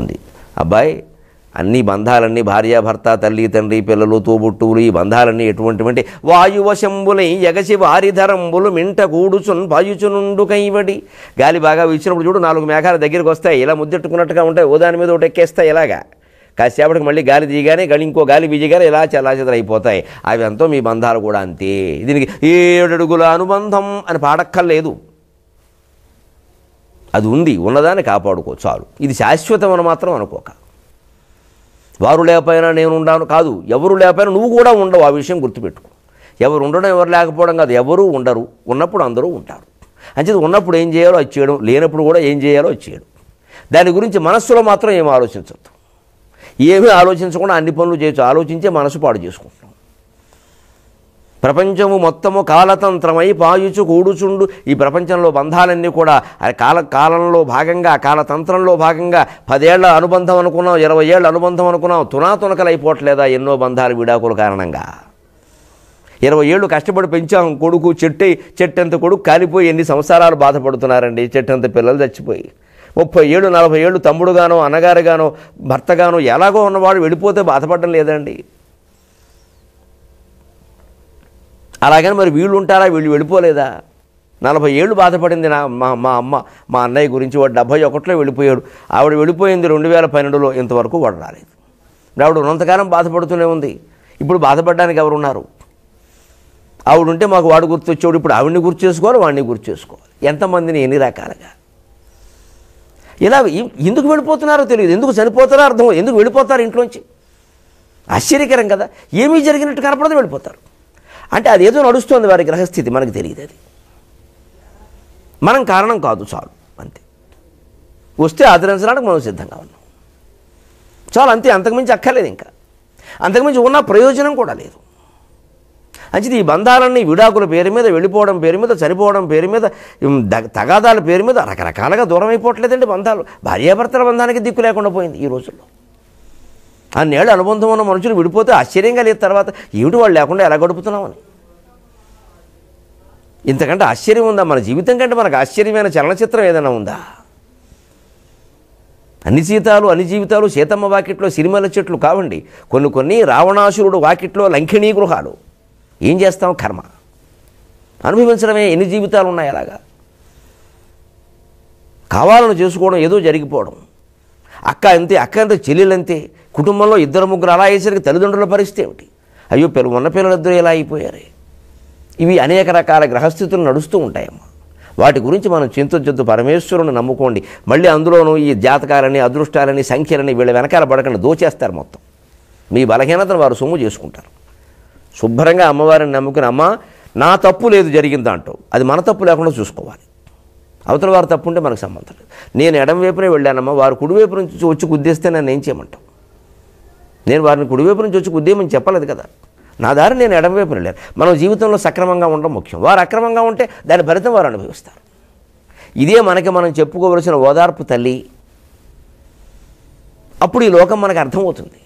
ఉంది అబ్బాయి అన్ని బంధాలన్నీ భార్యాభర్త తల్లి తండ్రి పిల్లలు తోబుట్టువులు ఈ బంధాలన్నీ ఎటువంటివంటి వాయువశంబులై ఎగసి వారిధరంబులు మింట కూడుచున్ పాయుచునుండు కైవడి గాలి బాగా వీచినప్పుడు చూడు నాలుగు మేఘాల దగ్గరికి వస్తాయి ఇలా ముద్దెట్టుకున్నట్టుగా ఉంటాయి ఓ దాని మీద ఒకటి ఎక్కేస్తాయి ఇలాగా కాసేపటికి మళ్ళీ గాలి దిగానే గడి ఇంకో గాలి బీజిగానే ఇలా చలాచలు అయిపోతాయి అవి అంతా మీ బంధాలు కూడా అంతే దీనికి ఏడడుగుల అనుబంధం అని పాడక్కర్లేదు అది ఉంది ఉన్నదాన్ని కాపాడుకో చాలు ఇది శాశ్వతమని మాత్రం అనుకోక వారు లేకపోయినా నేను ఉండాను కాదు ఎవరు లేకపోయినా నువ్వు కూడా ఉండవు ఆ విషయం గుర్తుపెట్టుకో ఎవరు ఉండడం ఎవరు లేకపోవడం కాదు ఎవరూ ఉండరు ఉన్నప్పుడు అందరూ ఉంటారు అంచేది ఉన్నప్పుడు ఏం చేయాలో అది చేయడం లేనప్పుడు కూడా ఏం చేయాలో అది చేయడం దాని గురించి మనస్సులో మాత్రం ఏమి ఆలోచించద్దు ఏమీ ఆలోచించకుండా అన్ని పనులు చేయొచ్చు ఆలోచించే మనసు పాడు చేసుకుంటున్నాం ప్రపంచము మొత్తము కాలతంత్రమై పాయుచు కూడుచుండు ఈ ప్రపంచంలో బంధాలన్నీ కూడా కాల కాలంలో భాగంగా కాలతంత్రంలో భాగంగా పదేళ్ల అనుబంధం అనుకున్నాం ఇరవై ఏళ్ళ అనుబంధం అనుకున్నాం తునాతునకలు అయిపోవట్లేదా ఎన్నో బంధాలు విడాకుల కారణంగా ఇరవై ఏళ్ళు కష్టపడి పెంచాం కొడుకు చెట్టు చెట్టంత కొడుకు కాలిపోయి ఎన్ని సంవత్సరాలు బాధపడుతున్నారండి చెట్టంత పిల్లలు చచ్చిపోయి ముప్పై ఏళ్ళు నలభై ఏళ్ళు తమ్ముడుగానో అన్నగారుగానో భర్తగానో ఎలాగో ఉన్నవాడు వెళ్ళిపోతే బాధపడడం లేదండి అలాగని మరి వీళ్ళు ఉంటారా వీళ్ళు వెళ్ళిపోలేదా నలభై ఏళ్ళు బాధపడింది నా మా మా అమ్మ మా అన్నయ్య గురించి వాడు డెబ్బై ఒకటిలో వెళ్ళిపోయాడు ఆవిడ వెళ్ళిపోయింది రెండు వేల పన్నెండులో ఇంతవరకు వాడు రాలేదు ఆవిడ ఉన్నంతకాలం బాధపడుతూనే ఉంది ఇప్పుడు బాధపడడానికి ఎవరున్నారు ఉంటే మాకు వాడు గుర్తొచ్చేవాడు ఇప్పుడు ఆవిడ్ని గుర్తు చేసుకోవాలి వాడిని గుర్తు చేసుకోవాలి ఎంతమందిని ఎన్ని రకాలుగా ఇలా ఎందుకు వెళ్ళిపోతున్నారో తెలియదు ఎందుకు చనిపోతారో అర్థం ఎందుకు వెళ్ళిపోతారు ఇంట్లోంచి ఆశ్చర్యకరం కదా ఏమీ జరిగినట్టు కనపడదు వెళ్ళిపోతారు అంటే అది ఏదో నడుస్తుంది వారి గ్రహస్థితి మనకు తెలియదు అది మనం కారణం కాదు చాలు అంతే వస్తే ఆదరించడానికి మనం సిద్ధంగా ఉన్నాం చాలు అంతే అంతకుమించి అక్కర్లేదు ఇంకా అంతకుమించి ఉన్న ప్రయోజనం కూడా లేదు అంచేది ఈ బంధాలన్నీ విడాకుల పేరు మీద వెళ్ళిపోవడం పేరు మీద చనిపోవడం పేరు మీద తగాదాల పేరు మీద రకరకాలుగా దూరం అయిపోవట్లేదండి బంధాలు భార్యాభర్తల బంధానికి దిక్కు లేకుండా పోయింది ఈ రోజుల్లో అన్నేళ్ళు అనుబంధం ఉన్న మనుషులు విడిపోతే ఆశ్చర్యంగా లేదు తర్వాత ఏమిటి వాళ్ళు లేకుండా ఎలా గడుపుతున్నామని ఇంతకంటే ఆశ్చర్యం ఉందా మన జీవితం కంటే మనకు ఆశ్చర్యమైన చలనచిత్రం ఏదైనా ఉందా అన్ని జీతాలు అన్ని జీవితాలు సీతమ్మ వాకిట్లో సినిమాల చెట్లు కావండి కొన్ని కొన్ని రావణాసురుడు వాకిట్లో లంకిణీ గృహాలు ఏం చేస్తాం కర్మ అనుభవించడమే ఎన్ని జీవితాలు ఉన్నాయి అలాగా కావాలను చేసుకోవడం ఏదో జరిగిపోవడం అక్క అంతే అక్క అంతే చెల్లెలంతే కుటుంబంలో ఇద్దరు ముగ్గురు అలా అయ్యేసరికి తల్లిదండ్రుల పరిస్థితి ఏమిటి అయ్యో పిల్ల ఉన్న పిల్లలిద్దరూ ఎలా అయిపోయారు ఇవి అనేక రకాల గ్రహస్థితులు నడుస్తూ ఉంటాయమ్మా వాటి గురించి మనం చింతించొద్దు పరమేశ్వరుని నమ్ముకోండి మళ్ళీ అందులోనూ ఈ జాతకాలని అదృష్టాలని సంఖ్యలని వీళ్ళ వెనకాల పడకుండా దోచేస్తారు మొత్తం మీ బలహీనతను వారు సొమ్ము చేసుకుంటారు శుభ్రంగా అమ్మవారిని నమ్ముకుని అమ్మ నా తప్పు లేదు జరిగిందంటావు అది మన తప్పు లేకుండా చూసుకోవాలి అవతల వారు ఉంటే మనకు సంబంధం లేదు నేను ఎడం వైపునే వెళ్ళానమ్మా వారు కుడివైపు నుంచి వచ్చి కుద్దేస్తే నన్ను ఏం చేయమంటాం నేను వారిని కుడివైపు నుంచి వచ్చి కుద్దేమని చెప్పలేదు కదా నా దారి నేను ఎడంవైపు వెళ్ళాను మనం జీవితంలో సక్రమంగా ఉండడం ముఖ్యం వారు అక్రమంగా ఉంటే దాని ఫలితం వారు అనుభవిస్తారు ఇదే మనకి మనం చెప్పుకోవలసిన ఓదార్పు తల్లి అప్పుడు ఈ లోకం మనకు అర్థమవుతుంది